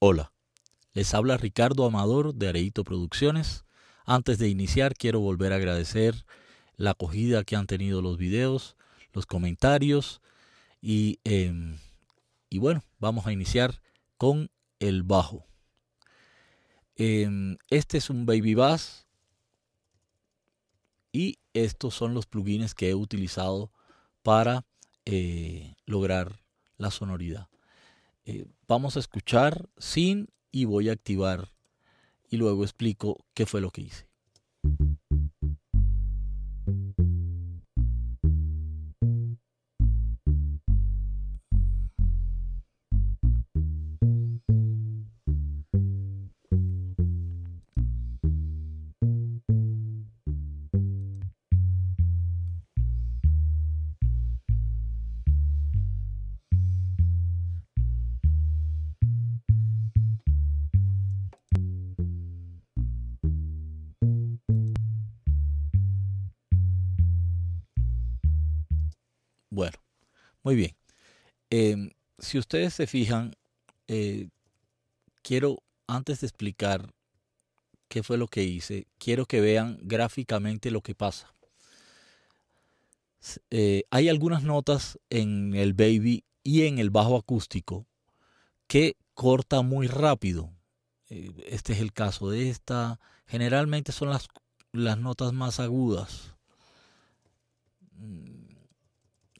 Hola, les habla Ricardo Amador de Areito Producciones. Antes de iniciar quiero volver a agradecer la acogida que han tenido los videos, los comentarios, Em, y, bueno, vamos a iniciar con el bajo. Em, este es un baby bass y estos son los plugins que he utilizado para eh, lograr la sonoridad. Eh, vamos a escuchar sin y voy a activar y luego explico qué fue lo que hice. Muy bien. Em, si ustedes se fijan, eh, quiero, antes de explicar qué fue lo que hice, quiero que vean gráficamente lo que pasa. Eh, hay algunas notas en el baby y en el bajo acústico que corta muy rápido. Eh, este es el caso de esta. Generalmente son las, las notas más agudas mm,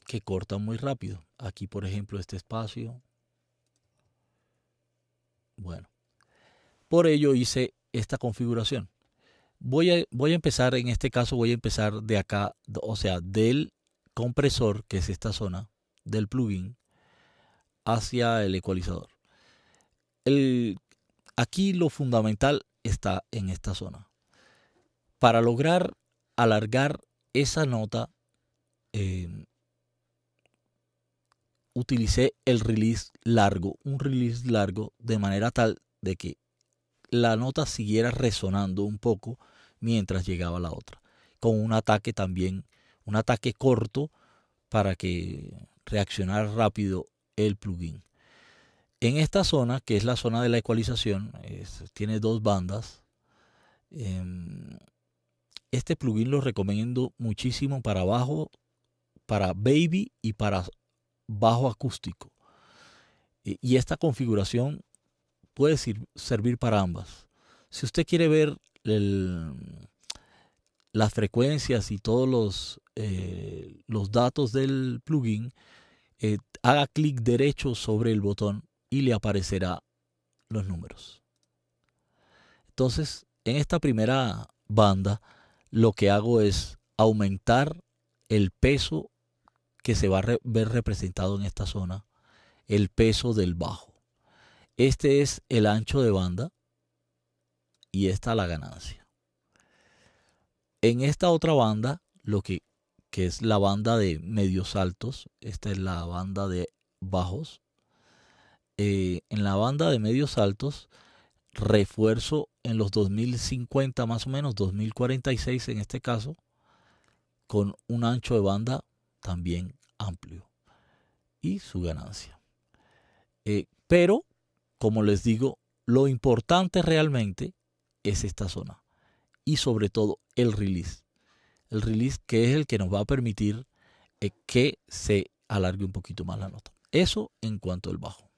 que corta muy rápido. Aquí, por ejemplo, este espacio. Bueno, por ello hice esta configuración. Voy a, voy a empezar, en este caso voy a empezar de acá, o sea, del compresor, que es esta zona, del plugin, hacia el ecualizador. El, aquí lo fundamental está en esta zona. Para lograr alargar esa nota, eh, utilicé el release largo, un release largo, de manera tal de que la nota siguiera resonando un poco mientras llegaba la otra. Con un ataque también, un ataque corto para que reaccionara rápido el plugin. En esta zona, que es la zona de la ecualización, tiene dos bandas. Em, este plugin lo recomiendo muchísimo para bajo, para baby y para bajo acústico. E, y esta configuración puede servir para ambas. Si usted quiere ver las frecuencias y todos los, eh, los datos del plugin, eh, haga clic derecho sobre el botón y le aparecerá los números. Entonces, en esta primera banda, lo que hago es aumentar el peso que se va a ver representado en esta zona el peso del bajo. Este es el ancho de banda y esta la ganancia. En esta otra banda, lo que, es la banda de medios altos, esta es la banda de bajos. Eh, en la banda de medios altos, refuerzo en los 2050 más o menos, 2046 en este caso, con un ancho de banda también amplio y su ganancia. Eh, pero, como les digo, lo importante realmente es esta zona y sobre todo el release. El release que es el que nos va a permitir eh, que se alargue un poquito más la nota. Eso en cuanto al bajo.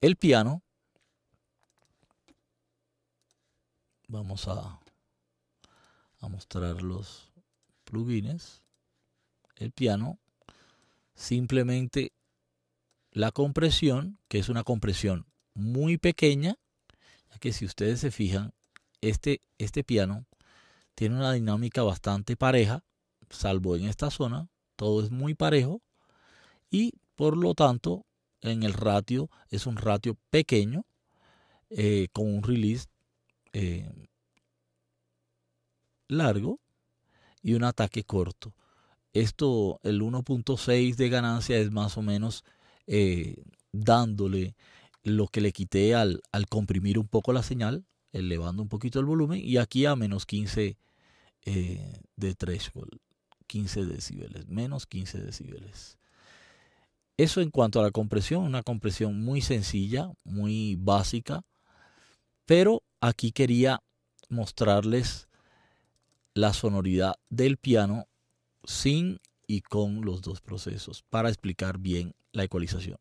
El piano. Vamos a, a mostrar los plugins el piano, simplemente la compresión, que es una compresión muy pequeña, ya que si ustedes se fijan, este, este piano tiene una dinámica bastante pareja, salvo en esta zona, todo es muy parejo y por lo tanto en el ratio es un ratio pequeño eh, con un release eh, largo y un ataque corto. Esto, el 1.6 de ganancia es más o menos eh, dándole lo que le quité al, comprimir un poco la señal, elevando un poquito el volumen, y aquí a menos 15 eh, de threshold, 15 decibeles, menos 15 decibeles. Eso en cuanto a la compresión, una compresión muy sencilla, muy básica, pero aquí quería mostrarles la sonoridad del piano sin y con los dos procesos para explicar bien la ecualización.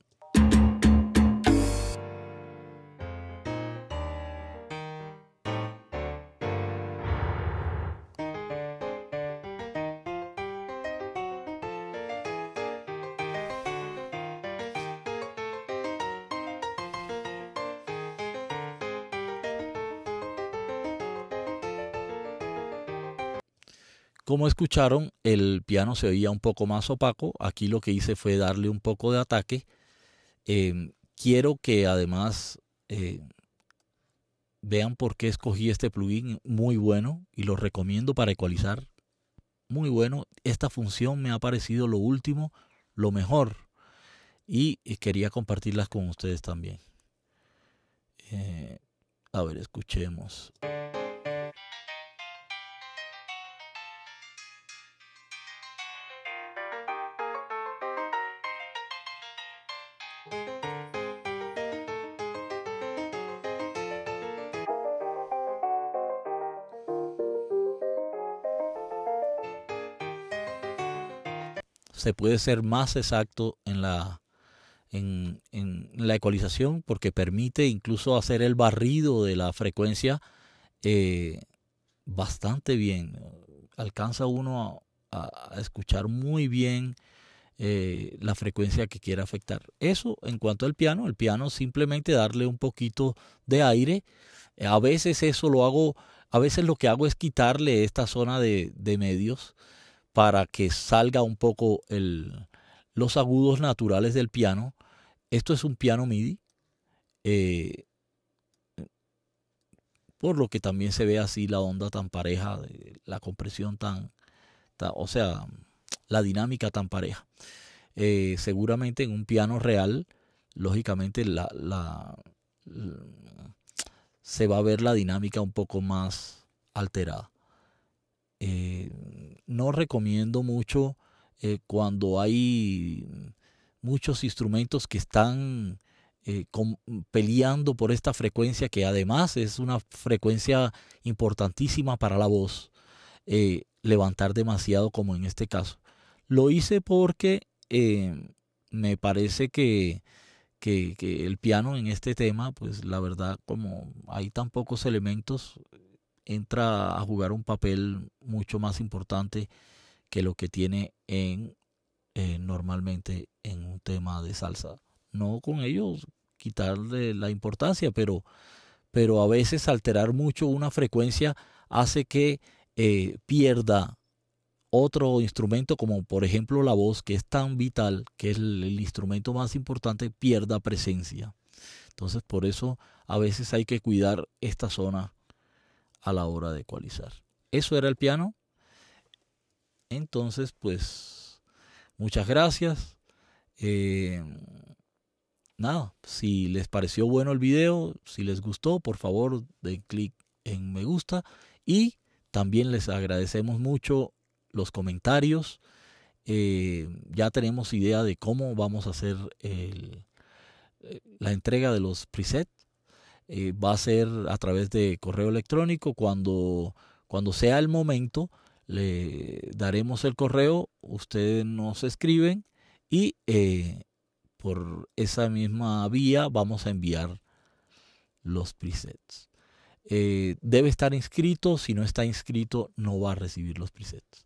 Como escucharon, el piano se oía un poco más opaco. Aquí lo que hice fue darle un poco de ataque. Em, quiero que además eh, vean por qué escogí este plugin muy bueno y lo recomiendo para ecualizar. Muy bueno. Esta función me ha parecido lo último, lo mejor. Y eh, quería compartirlas con ustedes también. Eh, a ver, escuchemos. se puede ser más exacto en la, en, la ecualización porque permite incluso hacer el barrido de la frecuencia eh, bastante bien. Alcanza uno a escuchar muy bien eh, la frecuencia que quiera afectar. Eso en cuanto al piano, el piano simplemente darle un poquito de aire. Eh, a veces eso lo hago, a veces lo que hago es quitarle esta zona de, medios para que salga un poco los agudos naturales del piano. Esto es un piano MIDI, eh, por lo que también se ve así la onda tan pareja, la compresión tan, tan o sea, la dinámica tan pareja. Eh, seguramente en un piano real, lógicamente la, se va a ver la dinámica un poco más alterada. Eh, no recomiendo mucho eh, cuando hay muchos instrumentos que están peleando por esta frecuencia que además es una frecuencia importantísima para la voz, levantar demasiado como en este caso. Lo hice porque eh, me parece que, el piano en este tema, pues la verdad, como hay tan pocos elementos, entra a jugar un papel mucho más importante que lo que tiene en eh, normalmente en un tema de salsa. No con ellos quitarle la importancia, pero, pero a veces alterar mucho una frecuencia hace que eh, pierda otro instrumento como por ejemplo la voz, que es tan vital, que es el, instrumento más importante, pierda presencia. Entonces por eso a veces hay que cuidar esta zona a la hora de ecualizar. Eso era el piano. Entonces pues muchas gracias. Eh, nada, si les pareció bueno el video, si les gustó, por favor den clic en me gusta y también les agradecemos mucho los comentarios. Eh, ya tenemos idea de cómo vamos a hacer eh, la entrega de los presets. Eh, va a ser a través de correo electrónico. Cuando, cuando sea el momento, le daremos el correo, ustedes nos escriben y por esa misma vía vamos a enviar los presets. debe estar inscrito, si no está inscrito no va a recibir los presets.